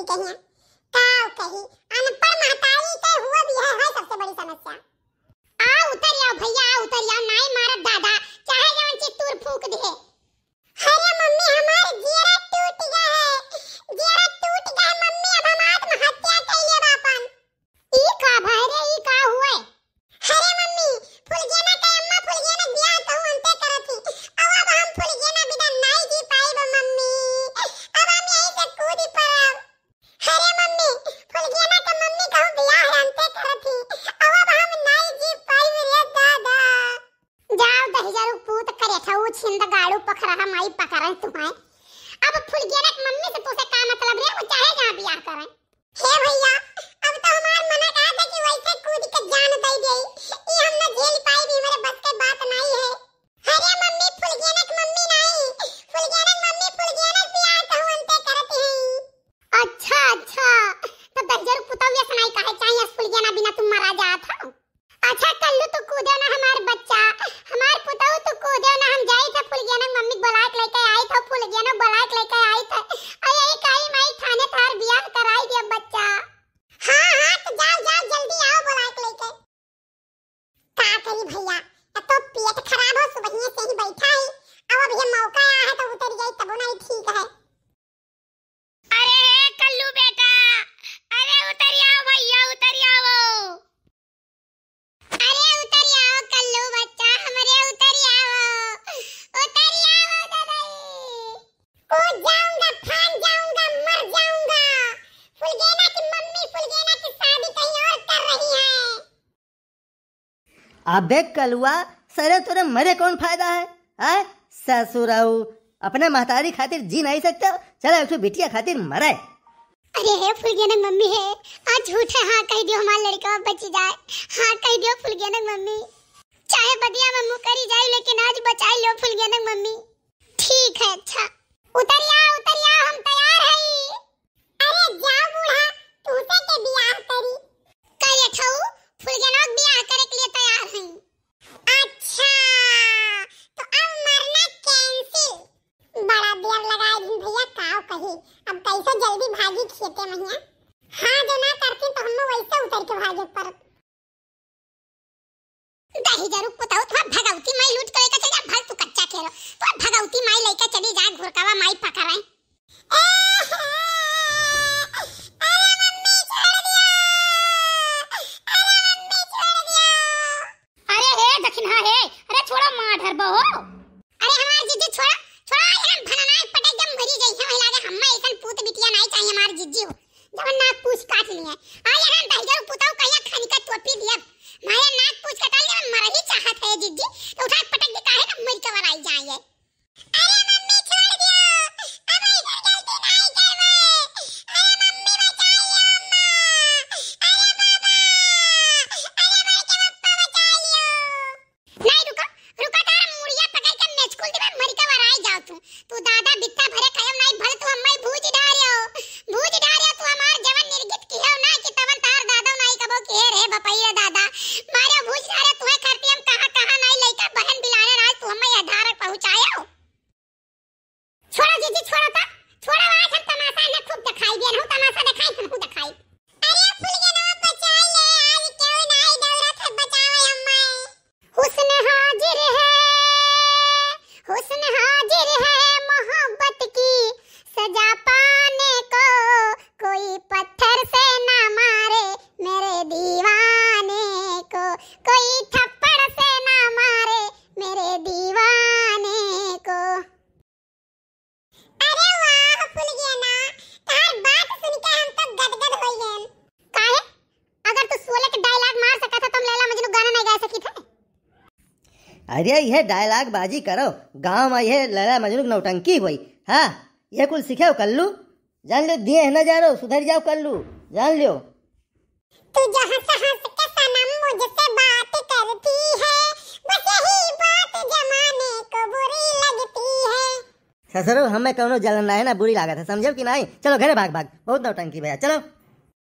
छोड़ कहिया काव कही अनपढ़ महतारी के तो हुआ भी है, है सबसे बड़ी समस्या आ उतर जाओ भैया आ उतर जाओ नाई मारत दादा रहा माई पकड़न तुम्हें अब फुलगिया मम्मी से तुझे का मतलब रे वो चाहे जहाँ आ करें हे भैया अरे भैया अब तो पेट खराब हो सुबह से ही बैठा है अब अब ये मौका आया है तो उतर जाए तब ना ठीक है अबे कलुआ सरे तुरे मरे कौन फायदा है आ? ससुराऊ अपने महतारी खातिर जी नहीं सकते चलो एक बिटिया खातिर मरे अरे हे फुलगेने मम्मी है आज झूठे है हाँ कह दियो हमारा लड़का बच जाए हाँ कह दियो फुलगेने मम्मी चाहे बदिया में मुंह करी जाए लेकिन आज बचाई लो फुलगेने मम्मी ठीक है अच्छा उतर या उतर कैसे जल्दी भागी खेते महिया हाँ जो ना करते तो हम वैसे उतर के भागे पर दही जरूर पुताऊ तो भगवती माई लूट के लेकर चल जा भग तू कच्चा खेलो तो भगवती माई लेकर चली जा घुरकावा माई पकड़ रहे ए डायलॉग बाजी करो બાજી में ये लड़ा मजलूक नौटंकी हुई हाँ ये कुल सीखे हो कल्लू जान लो दिए है ना रो सुधर जाओ कल्लू जान लो तू से हंस के सनम मुझसे बात करती है बस यही बात जमाने को बुरी लगती है हमें कौनो जलन है ना बुरी लागत है समझो कि नहीं चलो घरे भाग भाग बहुत नौटंकी भैया चलो